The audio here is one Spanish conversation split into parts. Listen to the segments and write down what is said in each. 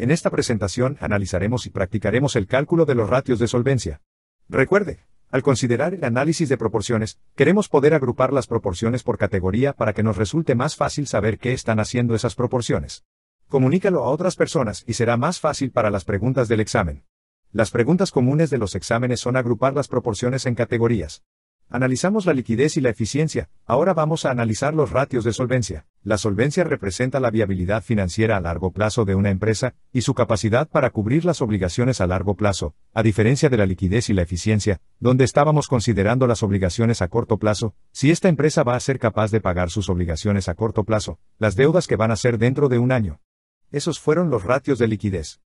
En esta presentación analizaremos y practicaremos el cálculo de los ratios de solvencia. Recuerde, al considerar el análisis de proporciones, queremos poder agrupar las proporciones por categoría para que nos resulte más fácil saber qué están haciendo esas proporciones. Comunícalo a otras personas y será más fácil para las preguntas del examen. Las preguntas comunes de los exámenes son agrupar las proporciones en categorías. Analizamos la liquidez y la eficiencia, ahora vamos a analizar los ratios de solvencia. La solvencia representa la viabilidad financiera a largo plazo de una empresa, y su capacidad para cubrir las obligaciones a largo plazo, a diferencia de la liquidez y la eficiencia, donde estábamos considerando las obligaciones a corto plazo, si esta empresa va a ser capaz de pagar sus obligaciones a corto plazo, las deudas que van a ser dentro de un año. Esos fueron los ratios de liquidez.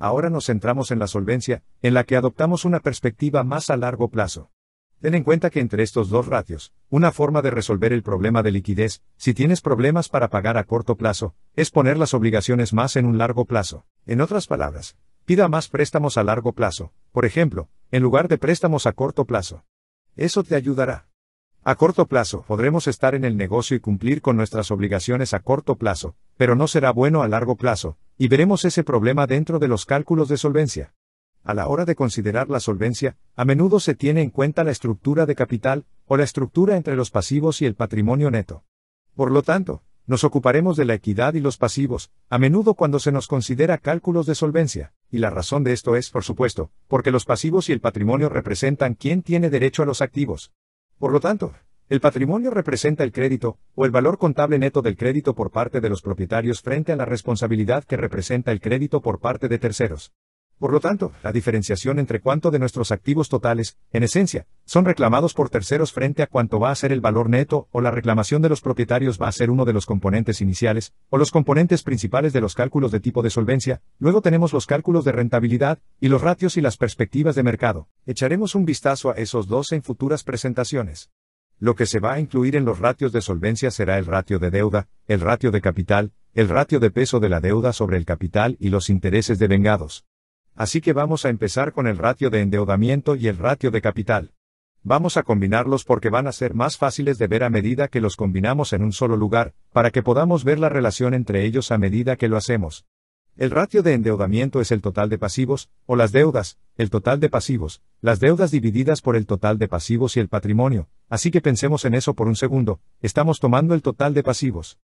Ahora nos centramos en la solvencia, en la que adoptamos una perspectiva más a largo plazo. Ten en cuenta que entre estos dos ratios, una forma de resolver el problema de liquidez, si tienes problemas para pagar a corto plazo, es poner las obligaciones más en un largo plazo. En otras palabras, pida más préstamos a largo plazo, por ejemplo, en lugar de préstamos a corto plazo. Eso te ayudará. A corto plazo podremos estar en el negocio y cumplir con nuestras obligaciones a corto plazo, pero no será bueno a largo plazo, y veremos ese problema dentro de los cálculos de solvencia. A la hora de considerar la solvencia, a menudo se tiene en cuenta la estructura de capital, o la estructura entre los pasivos y el patrimonio neto. Por lo tanto, nos ocuparemos de la equidad y los pasivos, a menudo cuando se nos considera cálculos de solvencia, y la razón de esto es, por supuesto, porque los pasivos y el patrimonio representan quién tiene derecho a los activos. Por lo tanto, el patrimonio representa el crédito, o el valor contable neto del crédito por parte de los propietarios frente a la responsabilidad que representa el crédito por parte de terceros. Por lo tanto, la diferenciación entre cuánto de nuestros activos totales, en esencia, son reclamados por terceros frente a cuánto va a ser el valor neto o la reclamación de los propietarios va a ser uno de los componentes iniciales, o los componentes principales de los cálculos de tipo de solvencia, luego tenemos los cálculos de rentabilidad, y los ratios y las perspectivas de mercado. Echaremos un vistazo a esos dos en futuras presentaciones. Lo que se va a incluir en los ratios de solvencia será el ratio de deuda, el ratio de capital, el ratio de peso de la deuda sobre el capital y los intereses vengados. Así que vamos a empezar con el ratio de endeudamiento y el ratio de capital. Vamos a combinarlos porque van a ser más fáciles de ver a medida que los combinamos en un solo lugar, para que podamos ver la relación entre ellos a medida que lo hacemos. El ratio de endeudamiento es el total de pasivos, o las deudas, el total de pasivos, las deudas divididas por el total de pasivos y el patrimonio, así que pensemos en eso por un segundo, estamos tomando el total de pasivos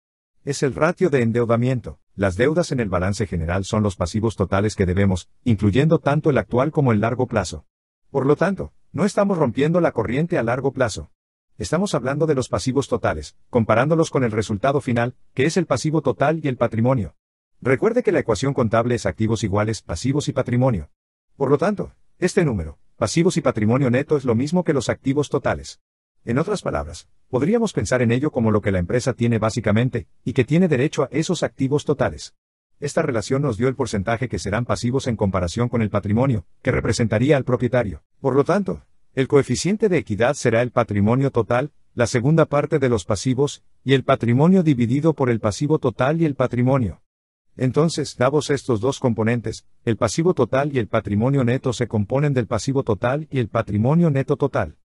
es el ratio de endeudamiento. Las deudas en el balance general son los pasivos totales que debemos, incluyendo tanto el actual como el largo plazo. Por lo tanto, no estamos rompiendo la corriente a largo plazo. Estamos hablando de los pasivos totales, comparándolos con el resultado final, que es el pasivo total y el patrimonio. Recuerde que la ecuación contable es activos iguales, pasivos y patrimonio. Por lo tanto, este número, pasivos y patrimonio neto es lo mismo que los activos totales. En otras palabras, podríamos pensar en ello como lo que la empresa tiene básicamente, y que tiene derecho a esos activos totales. Esta relación nos dio el porcentaje que serán pasivos en comparación con el patrimonio, que representaría al propietario. Por lo tanto, el coeficiente de equidad será el patrimonio total, la segunda parte de los pasivos, y el patrimonio dividido por el pasivo total y el patrimonio. Entonces, dados estos dos componentes, el pasivo total y el patrimonio neto se componen del pasivo total y el patrimonio neto total.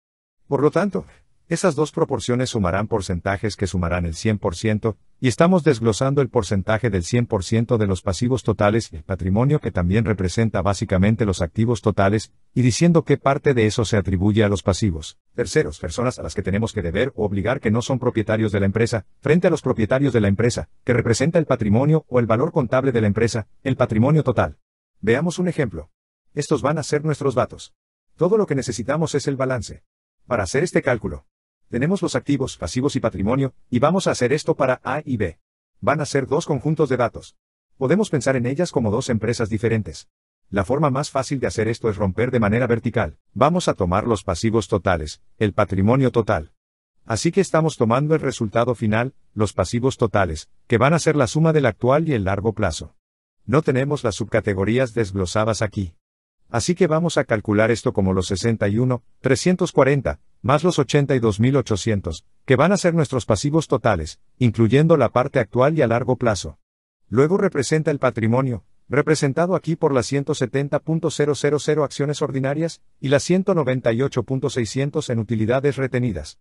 Por lo tanto, esas dos proporciones sumarán porcentajes que sumarán el 100%, y estamos desglosando el porcentaje del 100% de los pasivos totales, y el patrimonio que también representa básicamente los activos totales, y diciendo qué parte de eso se atribuye a los pasivos. Terceros, personas a las que tenemos que deber o obligar que no son propietarios de la empresa, frente a los propietarios de la empresa, que representa el patrimonio o el valor contable de la empresa, el patrimonio total. Veamos un ejemplo. Estos van a ser nuestros datos. Todo lo que necesitamos es el balance. Para hacer este cálculo, tenemos los activos, pasivos y patrimonio, y vamos a hacer esto para A y B. Van a ser dos conjuntos de datos. Podemos pensar en ellas como dos empresas diferentes. La forma más fácil de hacer esto es romper de manera vertical. Vamos a tomar los pasivos totales, el patrimonio total. Así que estamos tomando el resultado final, los pasivos totales, que van a ser la suma del actual y el largo plazo. No tenemos las subcategorías desglosadas aquí. Así que vamos a calcular esto como los 61, 340, más los 82.800, que van a ser nuestros pasivos totales, incluyendo la parte actual y a largo plazo. Luego representa el patrimonio, representado aquí por las 170.000 acciones ordinarias y las 198.600 en utilidades retenidas.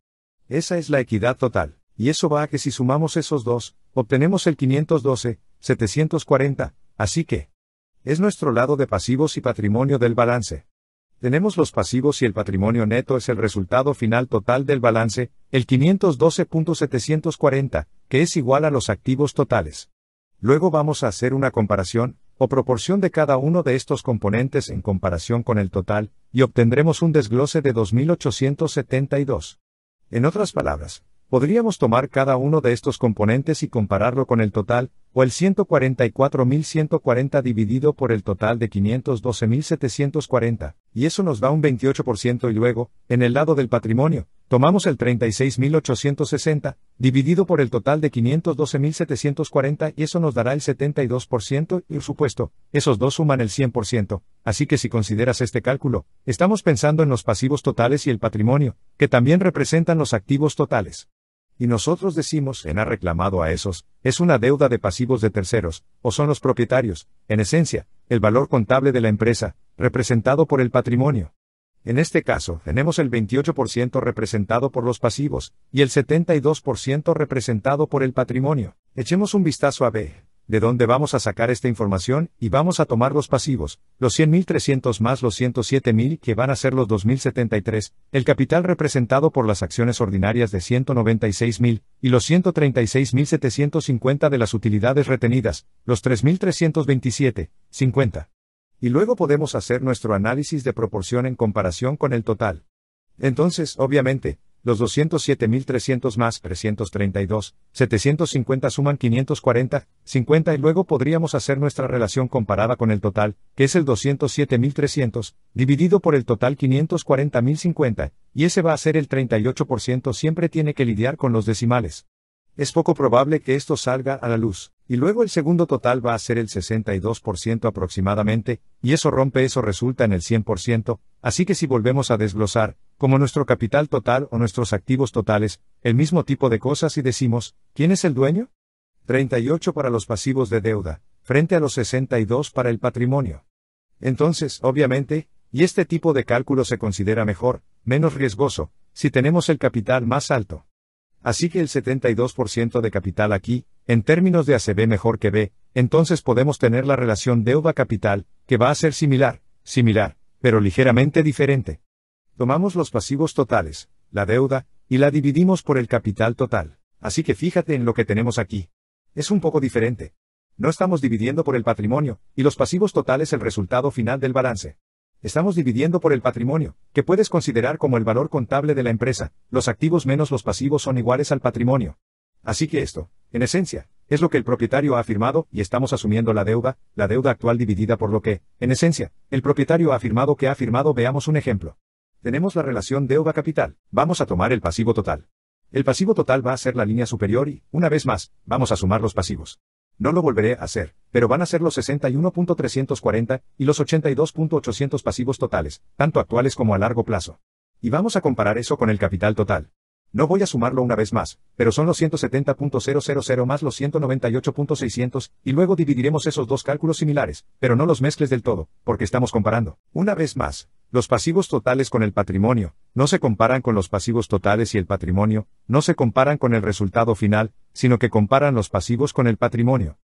Esa es la equidad total, y eso va a que si sumamos esos dos, obtenemos el 512, 740, así que, es nuestro lado de pasivos y patrimonio del balance. Tenemos los pasivos y el patrimonio neto es el resultado final total del balance, el 512.740, que es igual a los activos totales. Luego vamos a hacer una comparación, o proporción de cada uno de estos componentes en comparación con el total, y obtendremos un desglose de 2.872. En otras palabras, podríamos tomar cada uno de estos componentes y compararlo con el total, o el 144.140 dividido por el total de 512.740, y eso nos da un 28% y luego, en el lado del patrimonio, tomamos el 36.860, dividido por el total de 512.740 y eso nos dará el 72% y por supuesto, esos dos suman el 100%, así que si consideras este cálculo, estamos pensando en los pasivos totales y el patrimonio, que también representan los activos totales y nosotros decimos, en ha reclamado a esos, es una deuda de pasivos de terceros, o son los propietarios, en esencia, el valor contable de la empresa, representado por el patrimonio. En este caso, tenemos el 28% representado por los pasivos, y el 72% representado por el patrimonio. Echemos un vistazo a B de dónde vamos a sacar esta información, y vamos a tomar los pasivos, los 100.300 más los 107.000 que van a ser los 2.073, el capital representado por las acciones ordinarias de 196.000, y los 136.750 de las utilidades retenidas, los 3.327, 50. Y luego podemos hacer nuestro análisis de proporción en comparación con el total. Entonces, obviamente, los 207.300 más 332, 750 suman 540, 50 y luego podríamos hacer nuestra relación comparada con el total, que es el 207.300, dividido por el total 540.050, y ese va a ser el 38% siempre tiene que lidiar con los decimales es poco probable que esto salga a la luz, y luego el segundo total va a ser el 62% aproximadamente, y eso rompe eso resulta en el 100%, así que si volvemos a desglosar, como nuestro capital total o nuestros activos totales, el mismo tipo de cosas y decimos, ¿quién es el dueño? 38 para los pasivos de deuda, frente a los 62 para el patrimonio. Entonces, obviamente, y este tipo de cálculo se considera mejor, menos riesgoso, si tenemos el capital más alto así que el 72% de capital aquí, en términos de ACB mejor que B, entonces podemos tener la relación deuda-capital, que va a ser similar, similar, pero ligeramente diferente. Tomamos los pasivos totales, la deuda, y la dividimos por el capital total. Así que fíjate en lo que tenemos aquí. Es un poco diferente. No estamos dividiendo por el patrimonio, y los pasivos totales el resultado final del balance. Estamos dividiendo por el patrimonio, que puedes considerar como el valor contable de la empresa, los activos menos los pasivos son iguales al patrimonio. Así que esto, en esencia, es lo que el propietario ha afirmado y estamos asumiendo la deuda, la deuda actual dividida por lo que, en esencia, el propietario ha afirmado que ha afirmado. Veamos un ejemplo. Tenemos la relación deuda-capital, vamos a tomar el pasivo total. El pasivo total va a ser la línea superior y, una vez más, vamos a sumar los pasivos. No lo volveré a hacer, pero van a ser los 61.340 y los 82.800 pasivos totales, tanto actuales como a largo plazo. Y vamos a comparar eso con el capital total. No voy a sumarlo una vez más, pero son los 170.000 más los 198.600, y luego dividiremos esos dos cálculos similares, pero no los mezcles del todo, porque estamos comparando, una vez más, los pasivos totales con el patrimonio, no se comparan con los pasivos totales y el patrimonio, no se comparan con el resultado final, sino que comparan los pasivos con el patrimonio.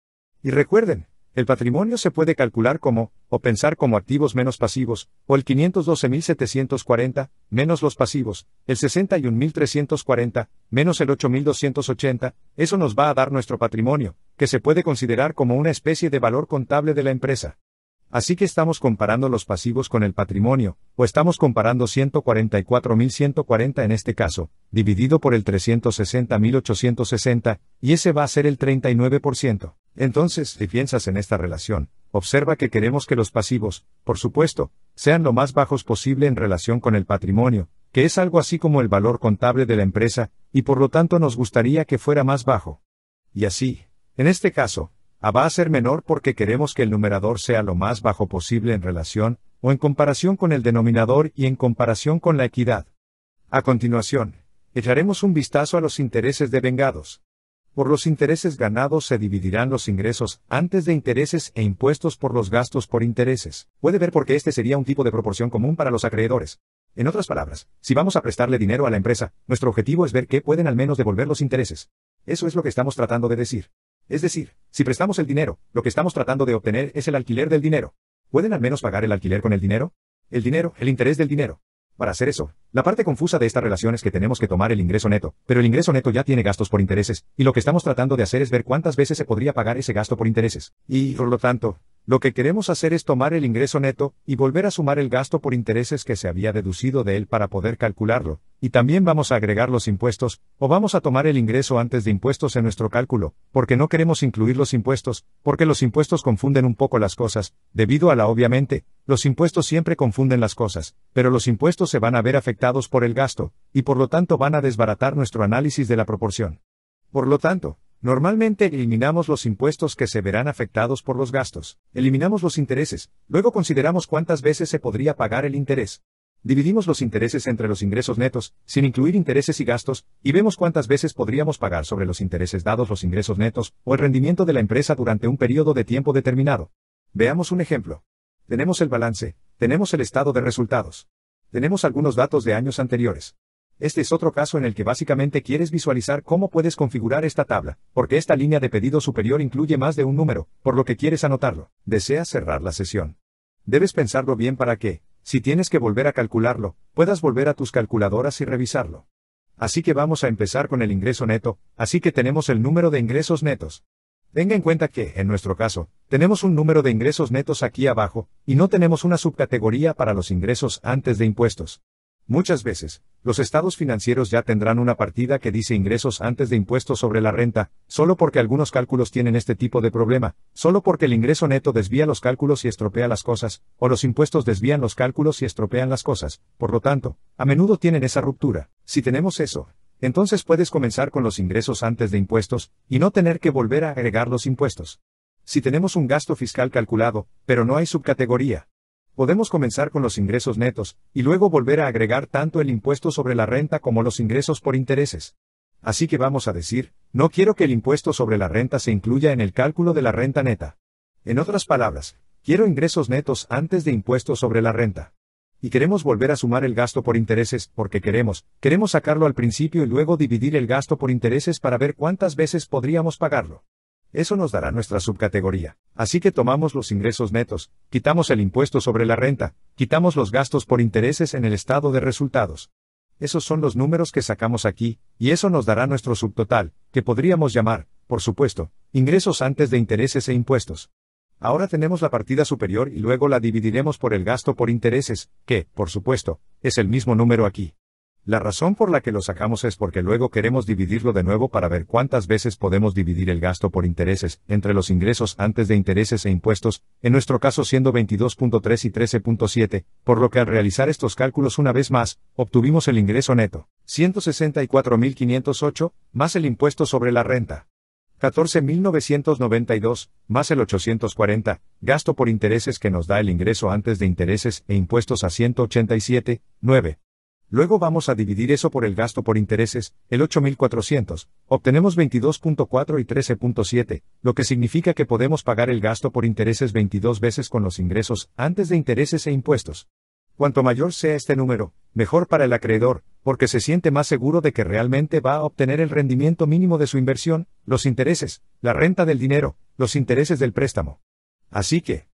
Y recuerden, el patrimonio se puede calcular como, o pensar como activos menos pasivos, o el 512.740, menos los pasivos, el 61.340, menos el 8.280, eso nos va a dar nuestro patrimonio, que se puede considerar como una especie de valor contable de la empresa. Así que estamos comparando los pasivos con el patrimonio, o estamos comparando 144.140 en este caso, dividido por el 360.860, y ese va a ser el 39%. Entonces, si piensas en esta relación, observa que queremos que los pasivos, por supuesto, sean lo más bajos posible en relación con el patrimonio, que es algo así como el valor contable de la empresa, y por lo tanto nos gustaría que fuera más bajo. Y así, en este caso, a va a ser menor porque queremos que el numerador sea lo más bajo posible en relación, o en comparación con el denominador y en comparación con la equidad. A continuación, echaremos un vistazo a los intereses de vengados. Por los intereses ganados se dividirán los ingresos antes de intereses e impuestos por los gastos por intereses. Puede ver por qué este sería un tipo de proporción común para los acreedores. En otras palabras, si vamos a prestarle dinero a la empresa, nuestro objetivo es ver qué pueden al menos devolver los intereses. Eso es lo que estamos tratando de decir. Es decir, si prestamos el dinero, lo que estamos tratando de obtener es el alquiler del dinero. ¿Pueden al menos pagar el alquiler con el dinero? El dinero, el interés del dinero. Para hacer eso, la parte confusa de esta relación es que tenemos que tomar el ingreso neto, pero el ingreso neto ya tiene gastos por intereses, y lo que estamos tratando de hacer es ver cuántas veces se podría pagar ese gasto por intereses. Y, por lo tanto, lo que queremos hacer es tomar el ingreso neto y volver a sumar el gasto por intereses que se había deducido de él para poder calcularlo, y también vamos a agregar los impuestos, o vamos a tomar el ingreso antes de impuestos en nuestro cálculo, porque no queremos incluir los impuestos, porque los impuestos confunden un poco las cosas, debido a la obviamente, los impuestos siempre confunden las cosas, pero los impuestos se van a ver afectados por el gasto, y por lo tanto van a desbaratar nuestro análisis de la proporción. Por lo tanto, Normalmente eliminamos los impuestos que se verán afectados por los gastos, eliminamos los intereses, luego consideramos cuántas veces se podría pagar el interés. Dividimos los intereses entre los ingresos netos, sin incluir intereses y gastos, y vemos cuántas veces podríamos pagar sobre los intereses dados los ingresos netos o el rendimiento de la empresa durante un periodo de tiempo determinado. Veamos un ejemplo. Tenemos el balance, tenemos el estado de resultados. Tenemos algunos datos de años anteriores. Este es otro caso en el que básicamente quieres visualizar cómo puedes configurar esta tabla, porque esta línea de pedido superior incluye más de un número, por lo que quieres anotarlo. Deseas cerrar la sesión. Debes pensarlo bien para qué. Si tienes que volver a calcularlo, puedas volver a tus calculadoras y revisarlo. Así que vamos a empezar con el ingreso neto, así que tenemos el número de ingresos netos. Tenga en cuenta que, en nuestro caso, tenemos un número de ingresos netos aquí abajo, y no tenemos una subcategoría para los ingresos antes de impuestos. Muchas veces, los estados financieros ya tendrán una partida que dice ingresos antes de impuestos sobre la renta, solo porque algunos cálculos tienen este tipo de problema, solo porque el ingreso neto desvía los cálculos y estropea las cosas, o los impuestos desvían los cálculos y estropean las cosas, por lo tanto, a menudo tienen esa ruptura. Si tenemos eso, entonces puedes comenzar con los ingresos antes de impuestos, y no tener que volver a agregar los impuestos. Si tenemos un gasto fiscal calculado, pero no hay subcategoría, Podemos comenzar con los ingresos netos, y luego volver a agregar tanto el impuesto sobre la renta como los ingresos por intereses. Así que vamos a decir, no quiero que el impuesto sobre la renta se incluya en el cálculo de la renta neta. En otras palabras, quiero ingresos netos antes de impuestos sobre la renta. Y queremos volver a sumar el gasto por intereses, porque queremos, queremos sacarlo al principio y luego dividir el gasto por intereses para ver cuántas veces podríamos pagarlo. Eso nos dará nuestra subcategoría. Así que tomamos los ingresos netos, quitamos el impuesto sobre la renta, quitamos los gastos por intereses en el estado de resultados. Esos son los números que sacamos aquí, y eso nos dará nuestro subtotal, que podríamos llamar, por supuesto, ingresos antes de intereses e impuestos. Ahora tenemos la partida superior y luego la dividiremos por el gasto por intereses, que, por supuesto, es el mismo número aquí. La razón por la que lo sacamos es porque luego queremos dividirlo de nuevo para ver cuántas veces podemos dividir el gasto por intereses entre los ingresos antes de intereses e impuestos, en nuestro caso siendo 22.3 y 13.7, por lo que al realizar estos cálculos una vez más, obtuvimos el ingreso neto, 164.508, más el impuesto sobre la renta. 14.992, más el 840, gasto por intereses que nos da el ingreso antes de intereses e impuestos a 187,9. Luego vamos a dividir eso por el gasto por intereses, el 8.400, obtenemos 22.4 y 13.7, lo que significa que podemos pagar el gasto por intereses 22 veces con los ingresos, antes de intereses e impuestos. Cuanto mayor sea este número, mejor para el acreedor, porque se siente más seguro de que realmente va a obtener el rendimiento mínimo de su inversión, los intereses, la renta del dinero, los intereses del préstamo. Así que,